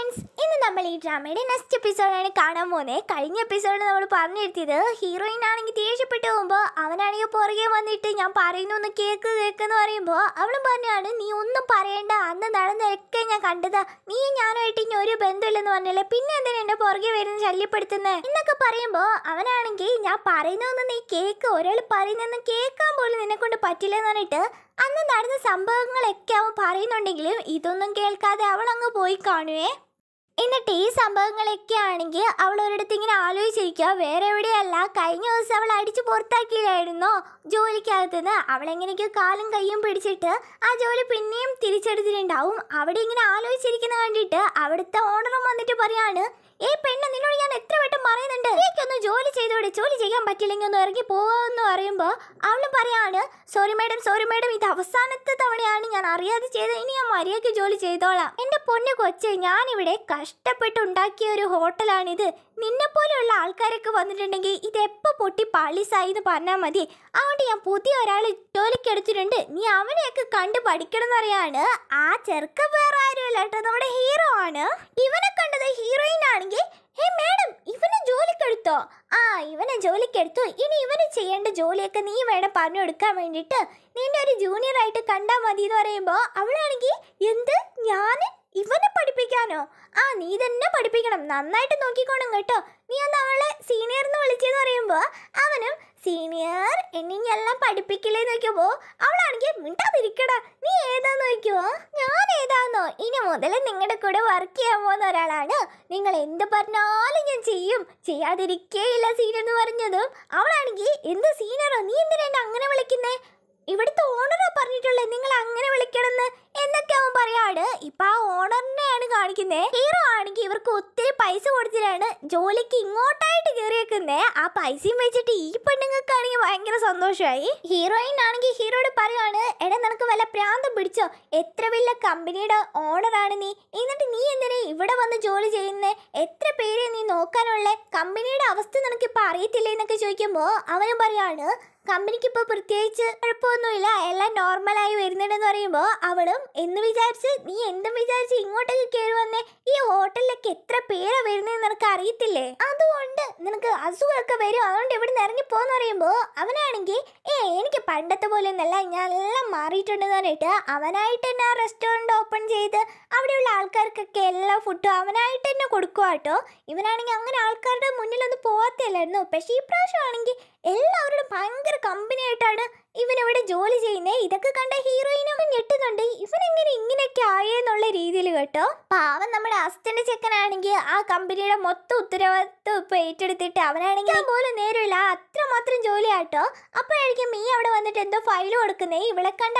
friends ഇന്ന് നമ്മൾ ഈ ഡ്രാമയുടെ നെക്സ്റ്റ് എപ്പിസോഡാണ് കാണാൻ പോകുന്നത് കഴിഞ്ഞ എപ്പിസോഡിൽ നമ്മൾ പറഞ്ഞിരുത്തിയത് ഹീറോയിൻ ആണെങ്കിൽ ദേഷ്യപ്പെട്ട് പോകുമ്പോൾ അവനാണെങ്കിൽ പുറകെ വന്നിട്ട് ഞാൻ പറയുന്നു ഒന്ന് കേക്ക് കേൾക്കുന്നു പറയുമ്പോൾ അവളും പറഞ്ഞാണ് നീ ഒന്നും പറയേണ്ട അന്ന് നടന്നൊക്കെ ഞാൻ കണ്ടതാ നീ ഞാനുമായിട്ട് ഇനി ഒരു ബന്ധമില്ലെന്ന് പറഞ്ഞല്ലേ പിന്നെ എന്തിനാ എന്നെ പുറകെ വരുന്ന ശല്യപ്പെടുത്തുന്നത് എന്നൊക്കെ പറയുമ്പോൾ അവനാണെങ്കിൽ ഞാൻ പറയുന്നൊന്ന് നീ കേക്ക് ഒരാൾ പറയുന്നതെന്ന് കേൾക്കാൻ പോലും നിന്നെ കൊണ്ട് പറ്റില്ലെന്ന് പറഞ്ഞിട്ട് അന്ന് നടന്ന സംഭവങ്ങളൊക്കെ അവൻ പറയുന്നുണ്ടെങ്കിലും ഇതൊന്നും കേൾക്കാതെ അവളങ്ങ് പോയി കാണുവേ എന്നിട്ട് ഈ സംഭവങ്ങളൊക്കെ ആണെങ്കിൽ അവൾ ഒരിടത്ത് ഇങ്ങനെ ആലോചിച്ചിരിക്കുക വേറെ എവിടെയല്ല കഴിഞ്ഞ ദിവസം അവൾ അടിച്ചു പുറത്താക്കിയില്ലായിരുന്നോ ജോലിക്കകത്തുനിന്ന് അവളെങ്ങനെയൊക്കെയോ കാലും കൈയും പിടിച്ചിട്ട് ആ ജോലി പിന്നെയും തിരിച്ചെടുത്തിട്ടുണ്ടാവും അവിടെ ഇങ്ങനെ ആലോചിച്ചിരിക്കുന്ന കണ്ടിട്ട് അവിടുത്തെ ഓണറും വന്നിട്ട് പറയാണ് ഈ പെണ്ണ് നിന്നോട് ഞാൻ എത്ര വട്ടം പറയുന്നുണ്ട് എനിക്കൊന്ന് ജോലി ചെയ്തോടെ ജോലി ചെയ്യാൻ പറ്റില്ലെങ്കിൽ ഒന്ന് ഇറങ്ങി പോവാന്ന് പറയുമ്പോൾ അവൾ പറയാണ് സോറി മാഡം സോറി മാഡം ഇത് അവസാനത്തെ തവണയാണ് ഞാൻ അറിയാതെ ചെയ്തത് ഇനി ഞാൻ മര്യാദയ്ക്ക് ജോലി ചെയ്തോളാം എൻ്റെ പൊന്നു കൊച്ച് ഞാനിവിടെ കഷ്ടപ്പെട്ടുണ്ടാക്കിയ ഒരു ഹോട്ടലാണിത് നിന്നെ പോലെയുള്ള ആൾക്കാരൊക്കെ വന്നിട്ടുണ്ടെങ്കിൽ ഇതെപ്പോൾ പൊട്ടി പാളിസായി എന്ന് പറഞ്ഞാൽ മതി അതുകൊണ്ട് ഞാൻ പുതിയ ഒരാൾ ജോലിക്കെടുത്തിട്ടുണ്ട് നീ അവനെയൊക്കെ കണ്ട് പഠിക്കണമെന്നറിയാണ് ആ ചെറുക്ക വേറെ ആരുമല്ല നമ്മുടെ ഹീറോ ആണ് ഇവനെ കണ്ടത് ഹീറോയിൻ ആണെങ്കിൽ ഹേ മാഡം ഇവനെ ജോലിക്കെടുത്തോ ആ ഇവനെ ജോലിക്കെടുത്തോ ഇനി ഇവന് ചെയ്യേണ്ട ജോലിയൊക്കെ നീ വേണം പറഞ്ഞു കൊടുക്കാൻ വേണ്ടിയിട്ട് നിന്നെ ഒരു ജൂനിയറായിട്ട് കണ്ടാൽ മതി എന്ന് പറയുമ്പോൾ അവളാണെങ്കിൽ എന്ത് ഞാൻ ഇവനെ പഠിപ്പിക്കാനോ ആ നീ തന്നെ പഠിപ്പിക്കണം നന്നായിട്ട് നോക്കിക്കോണം കേട്ടോ നീ അന്ന് അവളെ സീനിയർ എന്ന് വിളിച്ചെന്ന് പറയുമ്പോൾ അവനും സീനിയർ എന്നെ എല്ലാം പഠിപ്പിക്കില്ലേ നോക്കിയപ്പോൾ അവളാണെങ്കിൽ മിണ്ടാതിരിക്കടാ നീ ഏതാന്ന് നോക്കിയോ ഞാൻ ഏതാന്നോ ഇനി മുതൽ നിങ്ങളുടെ കൂടെ വർക്ക് ചെയ്യാൻ പോകുന്ന ഒരാളാണ് നിങ്ങൾ എന്ത് പറഞ്ഞാലും ഞാൻ ചെയ്യും ചെയ്യാതിരിക്കേയില്ല സീനിയർ എന്ന് പറഞ്ഞതും അവളാണെങ്കിൽ എന്ത് സീനിയറോ നീ എന്തിനാ അങ്ങനെ വിളിക്കുന്നേ ഇവിടുത്തെ ഓണറാ പറഞ്ഞിട്ടുള്ളേ നിങ്ങൾ അങ്ങനെ വിളിക്കണമെന്ന് എന്നൊക്കെ അവൻ പറയാണ് ഇപ്പൊ ആ ഓണറിനെയാണ് കാണിക്കുന്നത് ഹീറോ ആണെങ്കിൽ ഇവർക്ക് ഒത്തിരി പൈസ കൊടുത്തിട്ടാണ് ജോലിക്ക് ഇങ്ങോട്ടായിട്ട് കയറിയേക്കുന്നത് ആ പൈസയും വെച്ചിട്ട് ഈ പെണ്ണുങ്ങൾക്കാണെങ്കിൽ ഭയങ്കര സന്തോഷമായി ഹീറോയിൻ ആണെങ്കിൽ ഹീറോയോട് പറയാണ് എടാ നിനക്ക് വല്ല പ്രാന്തം പിടിച്ചോ എത്ര വലിയ കമ്പനിയുടെ ഓണറാണ് നീ എന്നിട്ട് നീ എന്തിനാ ഇവിടെ വന്ന് ജോലി ചെയ്യുന്നേ എത്ര പേരെ നീ നോക്കാനുള്ള കമ്പനിയുടെ അവസ്ഥ നിനക്ക് ഇപ്പൊ അറിയത്തില്ലേ എന്നൊക്കെ ചോദിക്കുമ്പോ അവനും പറയാണ് കമ്പനിക്ക് ഇപ്പൊ പ്രത്യേകിച്ച് കുഴപ്പമൊന്നുമില്ല എല്ലാം നോർമലായി വരുന്നുണ്ടെന്ന് പറയുമ്പോൾ അവളും എന്ന് വിചാരിച്ച് നീ എന്തും വിചാരിച്ച് ഇങ്ങോട്ടേക്ക് കയറി വന്നേ ഈ ഹോട്ടലിലേക്ക് എത്ര പേരാ വരുന്നത് നിനക്ക് അറിയത്തില്ലേ അതുകൊണ്ട് നിനക്ക് അസുഖമൊക്കെ വരും അതുകൊണ്ട് ഇവിടെ നിന്ന് ഇറങ്ങി പോന്ന് പറയുമ്പോ അവനാണെങ്കിൽ ഏ എനിക്ക് പണ്ടത്തെ പോലെ ഒന്നല്ല ഞാൻ എല്ലാം മാറിയിട്ടുണ്ടെന്ന് പറഞ്ഞിട്ട് അവനായിട്ട് തന്നെ ആ റെസ്റ്റോറൻറ്റ് ഓപ്പൺ ചെയ്ത് അവിടെയുള്ള ആൾക്കാർക്കൊക്കെ എല്ലാ ഫുഡും അവനായിട്ട് തന്നെ കൊടുക്കുക കേട്ടോ ഇവനാണെങ്കിൽ അങ്ങനെ ആൾക്കാരുടെ മുന്നിലൊന്നും പോകത്തില്ലായിരുന്നു പക്ഷേ ഈ പ്രാവശ്യമാണെങ്കിൽ എല്ലാവരോടും ഭയങ്കര ആയിട്ടാണ് ഇവനിവിടെ ജോലി ചെയ്യുന്നത് ഇതൊക്കെ കണ്ട ഹീറോയിനും ഞെട്ടുന്നുണ്ട് ഇവൻ എങ്ങനെ ഇങ്ങനെയൊക്കെ ആയെന്നുള്ള രീതിയിൽ കേട്ടോ പാവം നമ്മുടെ അസിസ്റ്റന്റ് ചെക്കനാണെങ്കിൽ ആ കമ്പനിയുടെ മൊത്തം ഉത്തരവാദിത്വം ഇപ്പൊ ഏറ്റെടുത്തിട്ട് അവനാണെങ്കിൽ കേട്ടോ അപ്പോഴായിരിക്കും മീ അവിടെ വന്നിട്ട് എന്തോ ഫയൽ കൊടുക്കുന്നേ ഇവിടെ കണ്ട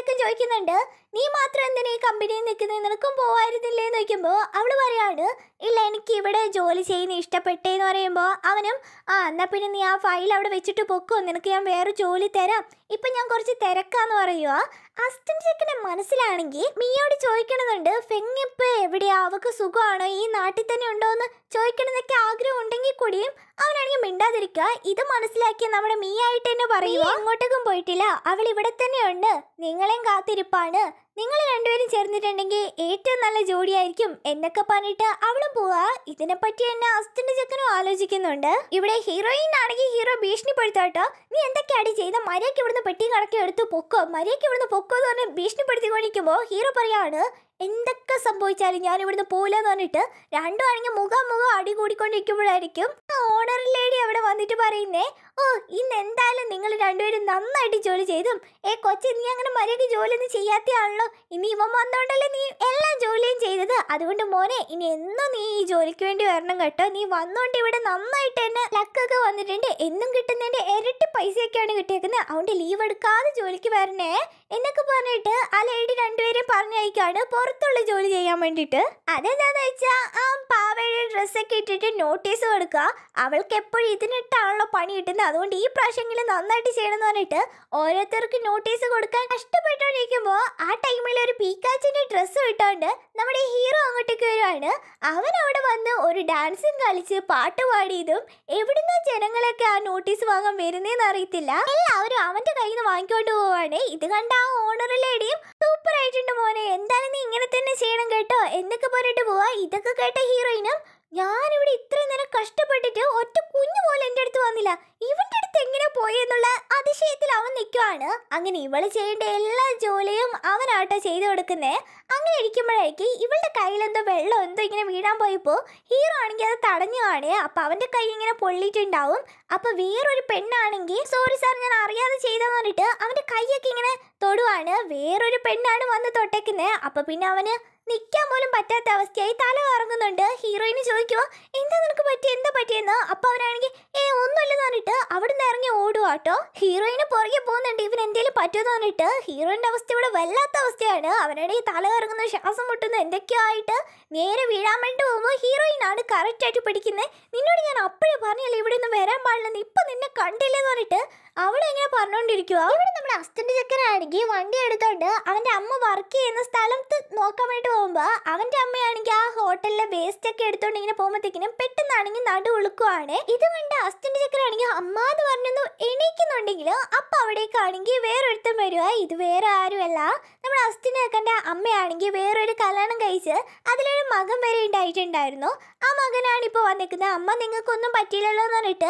ഒക്കെ ചോദിക്കുന്നുണ്ട് നീ മാത്രം എന്തിനാ ഈ കമ്പനിയിൽ നിൽക്കുന്നത് നിനക്കും പോവായിരുന്നില്ലേ എന്ന് ചോദിക്കുമ്പോൾ അവൾ പറയാണ് ഇല്ല എനിക്ക് ഇവിടെ ജോലി ചെയ്യുന്ന ഇഷ്ടപ്പെട്ടേന്ന് പറയുമ്പോൾ അവനും ആ എന്നാൽ പിന്നെ നീ ആ ഫയൽ അവിടെ വെച്ചിട്ട് പൊക്കോ നിനക്ക് ഞാൻ വേറെ ജോലി തരാം ഇപ്പം ഞാൻ കുറച്ച് തിരക്കാന്ന് പറയുക അസിസ്റ്റന്റ് മനസ്സിലാണെങ്കിൽ മീയോട് ചോദിക്കണമെന്നുണ്ട് ഫെങ് എവിടെയാ അവക്ക് സുഖമാണോ ഈ നാട്ടിൽ തന്നെ ഉണ്ടോ എന്ന് ചോദിക്കണമെന്നൊക്കെ ആഗ്രഹം ഉണ്ടെങ്കിൽ കൂടിയും അവനാണെങ്കിൽ മിണ്ടാതിരിക്കുക ഇത് മനസ്സിലാക്കിയ നമ്മുടെ മീ ആയിട്ട് തന്നെ പറയുക അങ്ങോട്ടേക്കും പോയിട്ടില്ല അവൾ ഇവിടെ തന്നെയുണ്ട് നിങ്ങളെയും കാത്തിരിപ്പാണ് നിങ്ങൾ രണ്ടുപേരും ചേർന്നിട്ടുണ്ടെങ്കിൽ ഏറ്റവും നല്ല ജോഡിയായിരിക്കും എന്നൊക്കെ പറഞ്ഞിട്ട് അവളും പോവാ ഇതിനെപ്പറ്റി എന്നെ അസ്തിന്റെ ചെക്കനും ആലോചിക്കുന്നുണ്ട് ഇവിടെ ഹീറോയിൻ ആണെങ്കിൽ ഹീറോ ഭീഷണിപ്പെടുത്താട്ടോ നീ എന്തൊക്കെയാണ് ചെയ്ത മര്യാദ ഇവിടുന്ന് പെട്ടി കണക്കെടുത്ത് എടുത്ത് പൊക്കോ മര്യാദ ഇവിടുന്ന് പൊക്കോ എന്ന് പറഞ്ഞ് ഭീഷണിപ്പെടുത്തിക്കൊണ്ടിരിക്കുമ്പോൾ ഹീറോ പറയാണ് എന്തൊക്കെ സംഭവിച്ചാലും ഞാൻ ഇവിടുന്ന് പോലെന്ന് എന്ന് പറഞ്ഞിട്ട് രണ്ടു ആണെങ്കിൽ മുഖം മുഖം അടി കൂടിക്കൊണ്ടിരിക്കുമ്പോഴായിരിക്കും ഓണർ ലേഡി അവിടെ വന്നിട്ട് പറയുന്നേ ഓ ഇന്ന് എന്തായാലും നിങ്ങൾ രണ്ടുപേരും നന്നായിട്ട് ജോലി ചെയ്തും ഏ കൊച്ചി നീ അങ്ങനെ മര്യാദയ്ക്ക് ജോലിയൊന്നും ചെയ്യാത്തയാണല്ലോ ഇനി ഇവൻ വന്നോണ്ടല്ലേ നീ എല്ലാം ജോലിയും ചെയ്തത് അതുകൊണ്ട് മോനെ ഇനി എന്നും നീ ഈ ജോലിക്ക് വേണ്ടി വരണം കേട്ടോ നീ വന്നോണ്ട് ഇവിടെ നന്നായിട്ട് തന്നെ ലക്കൊക്കെ വന്നിട്ടുണ്ട് എന്നും കിട്ടുന്നതിന്റെ ഇരട്ടി പൈസയൊക്കെയാണ് കിട്ടിയേക്കുന്നത് അതുകൊണ്ട് ലീവ് എടുക്കാതെ ജോലിക്ക് വരണേ എന്നൊക്കെ പറഞ്ഞിട്ട് ആ ലേഡി രണ്ടുപേരെയും പറഞ്ഞയക്കാണ് പോ പുറത്തുള്ള ജോലി ചെയ്യാൻ വേണ്ടിട്ട് അതെന്താന്ന് വെച്ചാ ആ പാവയുടെ ഡ്രസ്സൊക്കെ ഇട്ടിട്ട് നോട്ടീസ് കൊടുക്കുക അവൾക്ക് എപ്പോഴും ഇതിനിട്ടാണല്ലോ പണി കിട്ടുന്നത് അതുകൊണ്ട് ഈ പ്രാവശ്യമെങ്കിലും നന്നായിട്ട് ചെയ്യണമെന്ന് പറഞ്ഞിട്ട് ഓരോരുത്തർക്ക് നോട്ടീസ് കൊടുക്കാൻ കഷ്ടപ്പെട്ടോണ്ടിരിക്കുമ്പോ ആ ടൈമിൽ ഒരു പീക്കാച്ചിന്റെ ഡ്രസ്സ് ഇട്ടോണ്ട് നമ്മുടെ ഹീറോ അങ്ങോട്ടേക്ക് വരുവാണ് അവൻ അവിടെ വന്ന് ഒരു ഡാൻസും കളിച്ച് പാട്ട് പാടിയതും എവിടുന്ന ജനങ്ങളൊക്കെ ആ നോട്ടീസ് വാങ്ങാൻ വരുന്നേന്ന് അറിയത്തില്ല എല്ലാവരും അവന്റെ കയ്യിൽ നിന്ന് വാങ്ങിക്കൊണ്ട് പോവാണ് ഇത് കണ്ട ആ ഓണർ ലേഡിയും സൂപ്പർ ആയിട്ടുണ്ട് മോനെ എന്താണ് നീ ഇങ്ങനെ തന്നെ ചെയ്യണം കേട്ടോ എന്നൊക്കെ പറഞ്ഞിട്ട് പോവാ ഇതൊക്കെ കേട്ട ഹീറോയിനും ഞാനിവിടെ ഇത്രയും നേരം കഷ്ടപ്പെട്ടിട്ട് ഒറ്റ കുഞ്ഞു പോലെ എൻ്റെ അടുത്ത് വന്നില്ല ഇവന്റെ അടുത്ത് എങ്ങനെ പോയെന്നുള്ള അതിശയത്തിൽ അവൻ നിൽക്കുവാണ് അങ്ങനെ ഇവള് ചെയ്യേണ്ട എല്ലാ ജോലിയും അവനാട്ടോ ചെയ്തു കൊടുക്കുന്നേ അങ്ങനെ ഇരിക്കുമ്പോഴായിരിക്കും ഇവളുടെ കയ്യിലെന്തോ വെള്ളം എന്തോ ഇങ്ങനെ വീഴാൻ പോയപ്പോൾ ഹീറോ ആണെങ്കിൽ അത് തടഞ്ഞു കാണേ അപ്പൊ അവന്റെ കൈ ഇങ്ങനെ പൊള്ളിയിട്ടുണ്ടാവും അപ്പൊ വേറൊരു പെണ്ണാണെങ്കിൽ സോറി സാർ ഞാൻ അറിയാതെ ചെയ്തെന്ന് പറഞ്ഞിട്ട് അവന്റെ കൈയൊക്കെ ഇങ്ങനെ തൊടുവാണ് വേറൊരു പെണ്ണാണ് വന്ന് തൊട്ടേക്കുന്നത് അപ്പൊ പിന്നെ അവന് നിൽക്കാൻ പോലും പറ്റാത്ത അവസ്ഥയായി തല കറങ്ങുന്നുണ്ട് ഹീറോയിന് ചോദിക്കുമോ എന്താ നിനക്ക് പറ്റിയ എന്താ പറ്റിയെന്ന് അപ്പോൾ അവരാണെങ്കിൽ ഏ ഒന്നുമില്ലെന്ന് പറഞ്ഞിട്ട് അവിടുന്ന് ഇറങ്ങി ഓടുക കേട്ടോ ഹീറോയിന് പുറകെ പോകുന്നുണ്ട് ഇവൻ എന്തെങ്കിലും പറ്റുമെന്ന് പറഞ്ഞിട്ട് ഹീറോയിൻ്റെ അവസ്ഥ ഇവിടെ വല്ലാത്ത അവസ്ഥയാണ് അവരുടെ ഈ തല കറങ്ങുന്ന ശ്വാസം മുട്ടുന്ന എന്തൊക്കെയോ ആയിട്ട് നേരെ വീഴാൻ വേണ്ടി പോകുമ്പോൾ ഹീറോയിനാണ് കറക്റ്റായിട്ട് പിടിക്കുന്നത് നിന്നോട് ഞാൻ അപ്പോഴേ പറഞ്ഞില്ല ഇവിടെ നിന്ന് വരാൻ പാടില്ലെന്ന് ഇപ്പം നിന്നെ കണ്ടില്ലെന്ന് പറഞ്ഞിട്ട് അവിടെ എങ്ങനെ പറഞ്ഞുകൊണ്ടിരിക്കുക ഇവിടെ നമ്മുടെ അസ്റ്റൻ്റ് ചെക്കനാണെങ്കിൽ വണ്ടി എടുത്തോണ്ട് അവൻ്റെ അമ്മ വർക്ക് ചെയ്യുന്ന സ്ഥലത്ത് നോക്കാൻ വേണ്ടി പോകുമ്പോൾ അവൻ്റെ അമ്മയാണെങ്കിൽ ആ ഹോട്ടലിലെ വേസ്റ്റ് ഒക്കെ എടുത്തോണ്ട് ഇങ്ങനെ പോകുമ്പോഴത്തേക്കിനും പെട്ടെന്നാണെങ്കിൽ നടു ഉളുക്കുവാണ് ഇത് കണ്ട് അസ്റ്റൻ്റ് ചെക്കനാണെങ്കിൽ അമ്മ എന്ന് പറഞ്ഞൊന്ന് എണീക്കുന്നുണ്ടെങ്കിൽ അപ്പം അവിടേക്കാണെങ്കിൽ വേറൊരുത്തൻ വരുക ഇത് വേറെ ആരുമല്ല നമ്മുടെ അസ്തിനേക്കൻ്റെ അമ്മയാണെങ്കിൽ വേറൊരു കല്യാണം കഴിച്ച് അതിലൊരു മകൻ വരെ ഉണ്ടായിട്ടുണ്ടായിരുന്നു ആ മകനാണ് ഇപ്പോൾ വന്നിരിക്കുന്നത് അമ്മ നിങ്ങൾക്കൊന്നും പറ്റിയില്ലല്ലോ എന്ന് പറഞ്ഞിട്ട്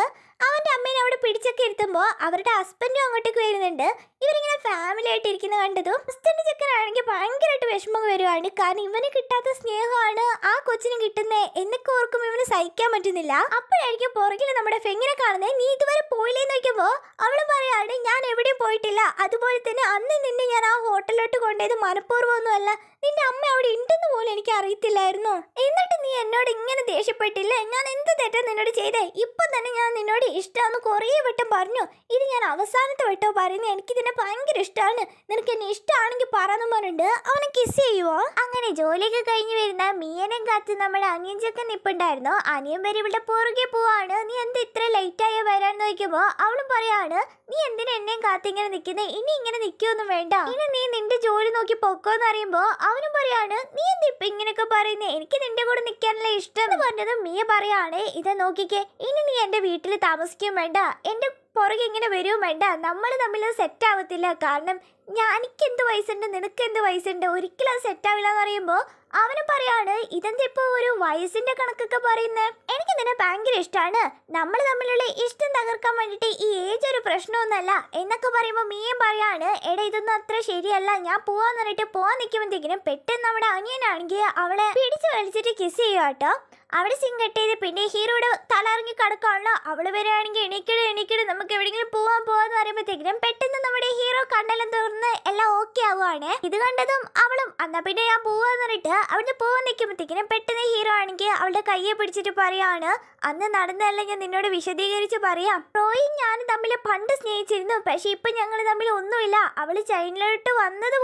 അവൻ്റെ അമ്മേനെ അവിടെ പിടിച്ചൊക്കെ ഇരുത്തുമ്പോൾ അവരുടെ ഹസ്ബൻഡും അങ്ങോട്ടേക്ക് വരുന്നുണ്ട് ഇവരിങ്ങനെ ഫാമിലി ആയിട്ട് ഇരിക്കുന്നത് കണ്ടതും ഹസ്ബൻഡ് ചെക്കനാണെങ്കിൽ ഭയങ്കരമായിട്ട് വിഷമം വരുവാണ് കാരണം ഇവന് കിട്ടാത്ത സ്നേഹമാണ് ആ കൊച്ചിന് കിട്ടുന്നത് എന്നൊക്കെ ഓർക്കും ഇവന് സഹിക്കാൻ പറ്റുന്നില്ല അപ്പോഴായിരിക്കും പുറകിൽ നമ്മുടെ ഫെങ്ങിനെ കാണുന്നത് നീ ഇതുവരെ പോയില്ലേ വയ്ക്കുമ്പോൾ അവൾ പറയാണ് ഞാൻ എവിടെയും പോയിട്ടില്ല അതുപോലെ തന്നെ അന്ന് നിന്നെ ഞാൻ ആ ഹോട്ടലിലോട്ട് കൊണ്ടുപോയത് മനഃപൂർവ്വമൊന്നുമല്ല നിന്റെ അമ്മ അവിടെ ഉണ്ടെന്ന് പോലും എനിക്ക് അറിയത്തില്ലായിരുന്നു എന്നിട്ട് നീ എന്നോട് ഇങ്ങനെ ദേഷ്യപ്പെട്ടില്ല ഞാൻ എന്ത് തെറ്റാ നിന്നോട് ചെയ്തേ ഇപ്പം തന്നെ ഞാൻ നിന്നോട് ഒരുപാട് ഇഷ്ടമാണെന്ന് കുറേ വട്ടം പറഞ്ഞു ഇത് ഞാൻ അവസാനത്തെ വട്ടോ പറയുന്നത് ഇതിനെ ഭയങ്കര ഇഷ്ടമാണ് നിനക്ക് എന്നെ ഇഷ്ടമാണെങ്കിൽ പറയാന്ന് പറഞ്ഞിട്ട് അവനെ കിസ് ചെയ്യുവോ അങ്ങനെ ജോലിയൊക്കെ കഴിഞ്ഞ് വരുന്ന മീനെ കാത്ത് നമ്മുടെ അനിയഞ്ചൊക്കെ നിപ്പുണ്ടായിരുന്നു അനിയൻ വരെ ഇവിടെ പുറകെ പോവാണ് നീ എന്ത് ഇത്ര ലേറ്റായി വരാന്ന് ചോദിക്കുമ്പോൾ അവളും പറയാണ് നീ എന്തിനാ എന്നെയും കാത്തിങ്ങനെ നിൽക്കുന്നത് ഇനി ഇങ്ങനെ നിൽക്കുകയൊന്നും വേണ്ട ഇനി നീ നിന്റെ ജോലി നോക്കി പൊക്കോന്ന് അറിയുമ്പോൾ അവനും പറയാണ് നീ എന്ത് ഇപ്പൊ ഇങ്ങനെയൊക്കെ പറയുന്നേ എനിക്ക് നിന്റെ കൂടെ നിൽക്കാനല്ലേ ഇഷ്ടം എന്ന് പറഞ്ഞത് മിയ പറയാണ് ഇത് നോക്കിക്കേ ഇനി നീ എന്റെ വീട്ടിൽ താ താമസിക്കുകയും വേണ്ട എൻ്റെ പുറകെ ഇങ്ങനെ വരുകയും വേണ്ട നമ്മൾ തമ്മിൽ സെറ്റ് ആവത്തില്ല കാരണം ഞാനിക്ക് എന്ത് വയസ്സുണ്ട് നിനക്ക് എന്ത് വയസ്സുണ്ട് ഒരിക്കലും അത് സെറ്റ് ആവില്ല എന്ന് പറയുമ്പോൾ അവനും പറയാണ് ഇതെന്താ ഇപ്പോൾ ഒരു വയസ്സിൻ്റെ കണക്കൊക്കെ പറയുന്നത് എനിക്ക് നിന്നെ ഭയങ്കര ഇഷ്ടമാണ് നമ്മൾ തമ്മിലുള്ള ഇഷ്ടം തകർക്കാൻ വേണ്ടിയിട്ട് ഈ ഏജ് ഒരു പ്രശ്നമൊന്നുമല്ല എന്നൊക്കെ പറയുമ്പോൾ മീയും പറയാണ് എടാ ഇതൊന്നും അത്ര ശരിയല്ല ഞാൻ പോവാന്ന് പറഞ്ഞിട്ട് പോവാൻ നിൽക്കുമ്പോഴത്തേക്കിനും പെട്ടെന്ന് നമ്മുടെ അനിയനാണെങ്കിൽ അവളെ പിടിച്ചു വലിച്ചിട്ട് കിസ് ചെയ്യുക കേട്ടോ അവിടെ സീൻ കട്ട് ചെയ്ത് പിന്നെ ഹീറോയുടെ തലറങ്ങി കിടക്കാണല്ലോ അവൾ വരികയാണെങ്കിൽ എണീക്കട് എണീക്കട് നമുക്ക് എവിടെയെങ്കിലും പോവാൻ പോവാന്ന് പറയുമ്പോഴത്തേക്കും പെട്ടെന്ന് നമ്മുടെ ഹീറോ കണ്ടെല്ലാം തുറന്ന് എല്ലാം ഓക്കെ ആവുകയാണ് ഇത് കണ്ടതും അവളും എന്നാ പിന്നെ ഞാൻ പോവാന്ന് പറഞ്ഞിട്ട് അവിടുന്ന് പോവാൻ നിൽക്കുമ്പോഴത്തേക്കും പെട്ടെന്ന് ഹീറോ ആണെങ്കിൽ അവളുടെ കയ്യെ പിടിച്ചിട്ട് പറയാണ് അന്ന് നടന്നതെല്ലാം ഞാൻ നിന്നോട് വിശദീകരിച്ച് പറയാം റോയും ഞാനും തമ്മിൽ പണ്ട് സ്നേഹിച്ചിരുന്നു പക്ഷെ ഇപ്പം ഞങ്ങൾ തമ്മിൽ ഒന്നുമില്ല അവൾ ചൈനയിലോട്ട്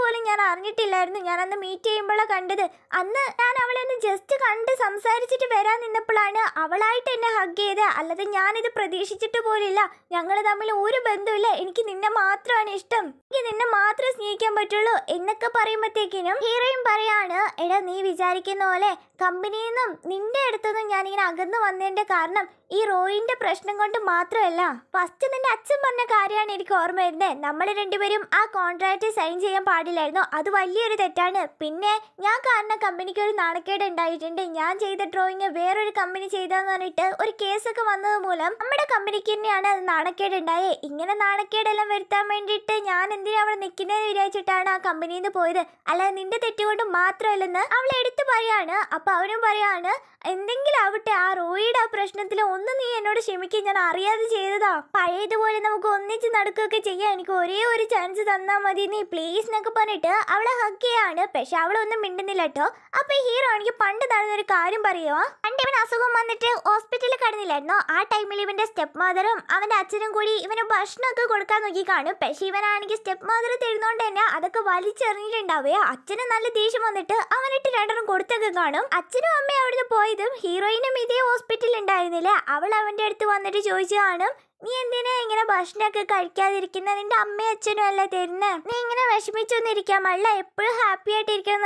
പോലും ഞാൻ അറിഞ്ഞിട്ടില്ലായിരുന്നു ഞാൻ അന്ന് മീറ്റ് ചെയ്യുമ്പോഴാണ് കണ്ടത് അന്ന് ഞാൻ അവളെ ഒന്ന് ജസ്റ്റ് കണ്ട് സംസാരിച്ചിട്ട് വരാൻ നിന്നപ്പോഴാണ് അവളായിട്ട് എന്നെ ഹഗ് ചെയ്ത് അല്ലാതെ ഞാനിത് പ്രതീക്ഷിച്ചിട്ട് പോലില്ല ഞങ്ങൾ തമ്മിൽ ഒരു ബന്ധമില്ല എനിക്ക് നിന്നെ മാത്രമാണ് ഇഷ്ടം എനിക്ക് നിന്നെ മാത്രം സ്നേഹിക്കാൻ പറ്റുള്ളൂ എന്നൊക്കെ പറയുമ്പോഴത്തേക്കിനും ഹീറോയും പറയാണ് എടാ നീ വിചാരിക്കുന്ന പോലെ കമ്പനിയിൽ നിന്നും നിന്റെ അടുത്തുനിന്നും ഞാനിങ്ങനെ അകന്നു വന്നതിന്റെ കാരണം ഈ റോയിന്റെ പ്രശ്നം കൊണ്ട് മാത്രമല്ല ഫസ്റ്റ് നിന്റെ അച്ഛൻ പറഞ്ഞ കാര്യമാണ് എനിക്ക് ഓർമ്മ വരുന്നത് നമ്മൾ രണ്ടുപേരും ആ കോൺട്രാക്റ്റ് സൈൻ ചെയ്യാൻ പാടില്ലായിരുന്നു അത് വലിയൊരു തെറ്റാണ് പിന്നെ ഞാൻ കാരണം കമ്പനിക്ക് ഒരു നാണക്കേട് ഉണ്ടായിട്ടുണ്ട് ഞാൻ ചെയ്ത ഡ്രോയിങ് വേറൊരു കമ്പനി ചെയ്തെന്ന് പറഞ്ഞിട്ട് ഒരു കേസൊക്കെ വന്നത് മൂലം നമ്മുടെ കമ്പനിക്ക് തന്നെയാണ് അത് നാണക്കേട് ഉണ്ടായേ ഇങ്ങനെ നാണക്കേടെല്ലാം വരുത്താൻ വേണ്ടിയിട്ട് ഞാൻ എന്തിനാ അവിടെ നിൽക്കുന്നതെന്ന് വിചാരിച്ചിട്ടാണ് ആ കമ്പനിയിൽ നിന്ന് പോയത് അല്ലാതെ നിന്റെ തെറ്റുകൊണ്ട് മാത്രമല്ലെന്ന് അവൾ എടുത്തു പറയാണ് അപ്പോൾ അവനും പറയാണ് എന്തെങ്കിലും ആവട്ടെ ആ റോയിയുടെ ആ പ്രശ്നത്തിൽ ഒന്ന് നീ എന്നോട് ക്ഷമിക്കും ഞാൻ അറിയാതെ ചെയ്തതാ പഴയതുപോലെ നമുക്ക് ഒന്നിച്ച് നടക്കുകയൊക്കെ ചെയ്യാൻ എനിക്ക് ഒരേ ഒരു ചാൻസ് തന്നാൽ മതി നീ പ്ലീസ് എന്നൊക്കെ പറഞ്ഞിട്ട് അവളെ ഹക്ക് ചെയ്യാണ് പക്ഷെ അവളൊന്നും മിണ്ടുന്നില്ല കേട്ടോ അപ്പോൾ ഈ ഹീറോ എനിക്ക് പണ്ട് നടന്നൊരു കാര്യം പറയുമോ പണ്ട് ഇവൻ അസുഖം വന്നിട്ട് ഹോസ്പിറ്റലിൽ കടന്നില്ലായിരുന്നോ ആ ടൈമിൽ ഇവന്റെ സ്റ്റെപ്പ് മദറും അവൻ്റെ അച്ഛനും കൂടി ഇവന് ഭക്ഷണമൊക്കെ കൊടുക്കാൻ നോക്കി കാണും പക്ഷേ ഇവനാണെങ്കിൽ സ്റ്റെപ്പ് മദർ തരുന്നോണ്ട് തന്നെ അതൊക്കെ വലിച്ചെറിഞ്ഞിട്ടുണ്ടാവുക അച്ഛനും നല്ല ദേഷ്യം വന്നിട്ട് അവനിട്ട് രണ്ടെണ്ണം കൊടുത്തൊക്കെ കാണും അച്ഛനും അമ്മയും അവിടുന്ന് പോയതും ഹീറോയിനും ഇതേ ഹോസ്പിറ്റലിൽ ഉണ്ടായിരുന്നില്ല അവൾ അവൻ്റെ അടുത്ത് വന്നിട്ട് ചോദിച്ചു കാണും നീ എന്തിനാ ഇങ്ങനെ ഭക്ഷണമൊക്കെ കഴിക്കാതിരിക്കുന്ന നിന്റെ അമ്മയും അച്ഛനും അല്ല തരുന്ന നീ ഇങ്ങനെ വിഷമിച്ചൊന്നിരിക്കാം അല്ല എപ്പോഴും ഹാപ്പി ആയിട്ട് ഇരിക്കണം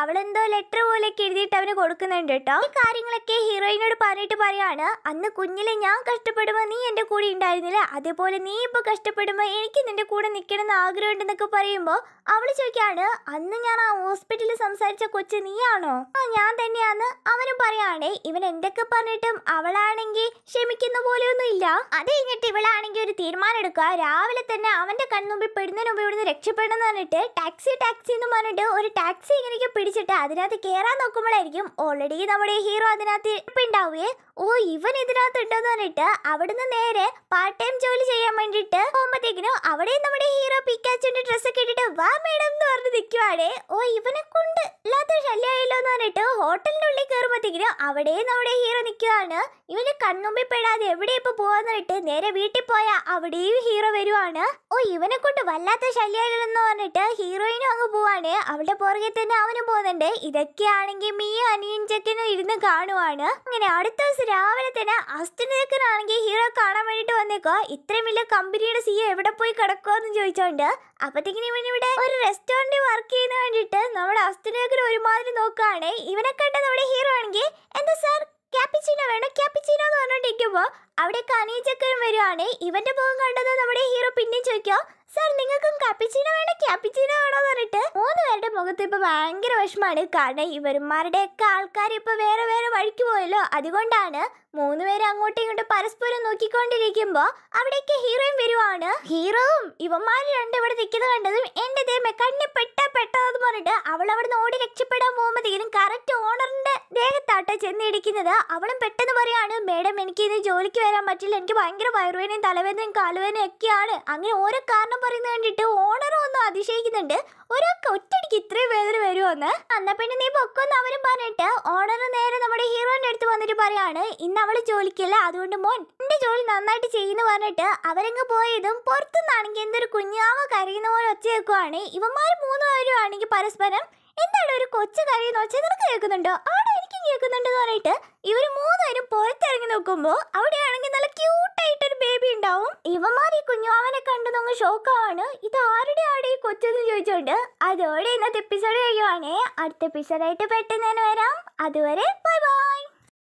അവൾ എന്തോ ലെറ്റർ പോലെ എഴുതിയിട്ട് അവന് കൊടുക്കുന്നുണ്ട് കേട്ടോ ഈ കാര്യങ്ങളൊക്കെ ഹീറോയിനോട് പറഞ്ഞിട്ട് പറയാണ് അന്ന് കുഞ്ഞിലെ ഞാൻ കഷ്ടപ്പെടുമ്പോ നീ എൻ്റെ കൂടെ ഉണ്ടായിരുന്നില്ല അതേപോലെ നീ ഇപ്പൊ കഷ്ടപ്പെടുമ്പോ എനിക്ക് നിന്റെ കൂടെ നിൽക്കണം എന്ന് ആഗ്രഹമുണ്ടെന്നൊക്കെ പറയുമ്പോൾ അവൾ ചോദിക്കാണ് അന്ന് ഞാൻ ആ ഹോസ്പിറ്റലിൽ സംസാരിച്ച കൊച്ചു നീയാണോ ആ ഞാൻ തന്നെയാന്ന് അവനും പറയാണേ ഇവൻ എന്തൊക്കെ പറഞ്ഞിട്ടും അവളാണെങ്കിൽ ക്ഷമിക്കുന്ന പോലെയൊന്നും ഇല്ല അതെ കഴിഞ്ഞിട്ട് ഇവളാണെങ്കിൽ ഒരു തീരുമാനം എടുക്കുക രാവിലെ തന്നെ അവൻ്റെ കണ്ണുമ്പിൽ പെടുന്നതിന് മുമ്പ് ഇവിടുന്ന് രക്ഷപ്പെടണം എന്ന് പറഞ്ഞിട്ട് ടാക്സി ടാക്സി എന്ന് പറഞ്ഞിട്ട് ഒരു ടാക്സി ഇങ്ങനെയൊക്കെ പിടിച്ചിട്ട് അതിനകത്ത് കയറാൻ നോക്കുമ്പോഴായിരിക്കും ഓൾറെഡി നമ്മുടെ ഹീറോ അതിനകത്ത് ഉണ്ടാവുകയെ ഓ ഇവൻ എന്ന് പറഞ്ഞിട്ട് അവിടുന്ന് നേരെ പാർട്ട് ടൈം ജോലി ചെയ്യാൻ വേണ്ടിയിട്ട് പോകുമ്പോഴത്തേക്കിനും അവിടെയും നമ്മുടെ ഹീറോ പിക്കാച്ചിൻ്റെ ഡ്രസ്സ് ഇങ്ങോട്ട് വാ മേഡം എന്ന് പറഞ്ഞ് നിൽക്കുവാണേ ഓ ഇവനെ കൊണ്ട് അല്ലാത്തൊരു ശല്യമായല്ലോ എന്ന് പറഞ്ഞിട്ട് ഹോട്ടലിൻ്റെ ഉള്ളിൽ കയറുമ്പോഴത്തേക്കിനും അവിടെയും നമ്മുടെ ഹീറോ നിൽക്കുവാണ് ഇവന് കൺമുമ്പിൽ പെടാതെ എവിടെ ഇപ്പോൾ പോകാന്ന് പറഞ്ഞിട്ട് നേരെ വീട്ടിൽ പോയാൽ അവിടെയും ഹീറോ വരുവാണ് ഓ ഇവനെ കൊണ്ട് വല്ലാത്ത ശല്യമായല്ലോ എന്ന് പറഞ്ഞിട്ട് ഹീറോയിനും അങ്ങ് പോവാണ് അവളുടെ പുറകെ തന്നെ അവനും പോകുന്നുണ്ട് ഇതൊക്കെയാണെങ്കിൽ മീയും അനിയൻ ചെക്കനും ഇരുന്ന് കാണുവാണ് അങ്ങനെ അടുത്ത ദിവസം രാവിലെ തന്നെ അസ്റ്റിന് ഹീറോ കാണാൻ വേണ്ടിയിട്ട് വന്നേക്കോ ഇത്രയും വലിയ കമ്പനിയുടെ സി e എവിടെ പോയി കിടക്കുമോ എന്ന് ചോദിച്ചോണ്ട് അപ്പത്തേക്കിനും ഇവന് ഇവിടെ ഒരു റെസ്റ്റോറന്റിൽ വർക്ക് ചെയ്യുന്ന വേണ്ടിട്ട് നമ്മുടെ അസ്തനകർ ഒരുമാതിരി നോക്കുകയാണെ ഇവനെ കണ്ട നമ്മുടെ ഹീറോ ആണെങ്കിൽ എന്താ സാർ ക്യാപ്പിച്ചിനോ വേണോ ക്യാപ്പിച്ചിനോ എന്ന് പറഞ്ഞോണ്ടിരിക്കുമ്പോൾ അവിടെ കനീജക്കരും വരുവാണ് ഇവന്റെ മുഖം കണ്ടത് നമ്മുടെ ഹീറോ പിന്നെയും ചോദിക്കോ സാർ നിങ്ങൾക്കും ക്യാപ്പിച്ചിനോ വേണോ ക്യാപ്പിച്ചിനോ വേണോ പറഞ്ഞിട്ട് മൂന്ന് പേരുടെ മുഖത്ത് ഇപ്പൊ ഭയങ്കര വിഷമാണ് കാരണം ഇവന്മാരുടെയൊക്കെ ആൾക്കാർ ഇപ്പൊ വേറെ വേറെ വഴിക്ക് പോയല്ലോ അതുകൊണ്ടാണ് മൂന്നുപേരും അങ്ങോട്ടും ഇങ്ങോട്ടും പരസ്പരം നോക്കിക്കൊണ്ടിരിക്കുമ്പോ അവിടേക്ക് ഹീറോയും വരുവാണ് ഹീറോവും ഇവന്മാര് രണ്ടും ഇവിടെ നിൽക്കുന്നത് കണ്ടതും എൻ്റെ ദൈവമേ കണ്ണി പെട്ട പെട്ടതെന്ന് പറഞ്ഞിട്ട് അവൾ അവിടുന്ന് ഓടി രക്ഷപ്പെടാൻ പോകുമ്പോഴത്തേക്കും കറക്റ്റ് ഓണറിന്റെ ദേഹത്താട്ടോ ചെന്നിടിക്കുന്നത് അവളും പെട്ടെന്ന് പറയാണ് മേഡം എനിക്ക് ഇത് ജോലിക്ക് വരാൻ പറ്റില്ല എനിക്ക് ഭയങ്കര വയറുവേനയും തലവേദനയും കാലുവേനയും ഒക്കെയാണ് അങ്ങനെ ഓരോ കാരണം പറയുന്നത് കണ്ടിട്ട് ഓണറും ഒന്ന് അതിശയിക്കുന്നുണ്ട് ഒരാൾക്ക് ഒറ്റടിക്ക് ഇത്രയും വേദന വരുമെന്ന് എന്നാ പിന്നെ നീ പൊക്കൊന്ന് അവരും പറഞ്ഞിട്ട് ഓണർ നേരെ നമ്മുടെ ഹീറോന്റെ അടുത്ത് വന്നിട്ട് പറയാണ് ഇന്ന് അവള് ജോലിക്കില്ല അതുകൊണ്ട് മോൻ എന്റെ ജോലി നന്നായിട്ട് ചെയ്യുന്നു പറഞ്ഞിട്ട് അവരങ്ങ് പോയതും പുറത്തുനിന്നാണെങ്കിൽ എന്തൊരു കുഞ്ഞാവ കരയുന്ന പോലെ ഒച്ച വെക്കുവാണ് ഇവന്മാർ മൂന്നുപേരും ആണെങ്കിൽ പരസ്പരം എന്താണ് ഒരു കൊച്ചു കരയുന്ന ഒച്ച നിനക്ക് കേൾക്കുന്നുണ്ടോ ആടെ കേൾക്കുന്നുണ്ടെന്ന് പറഞ്ഞിട്ട് ഇവർ മൂന്നുപേരും പുറത്തിറങ്ങി നോക്കുമ്പോൾ അവിടെയാണെങ്കിൽ നല്ല ക്യൂട്ടായിട്ടൊരു ബേബി ഉണ്ടാവും ഇവന്മാർ ഈ കുഞ്ഞു അവനെ കണ്ടു നോങ്ങ് ഷോക്കാണ് ഇത് ആരുടെ ആടെ കൊച്ചെന്ന് ചോദിച്ചോണ്ട് അതോടെ ഇന്നത്തെ എപ്പിസോഡ് കഴിയുവാണേ അടുത്ത എപ്പിസോഡായിട്ട് പെട്ടെന്ന് തന്നെ വരാം അതുവരെ ബൈ ബൈ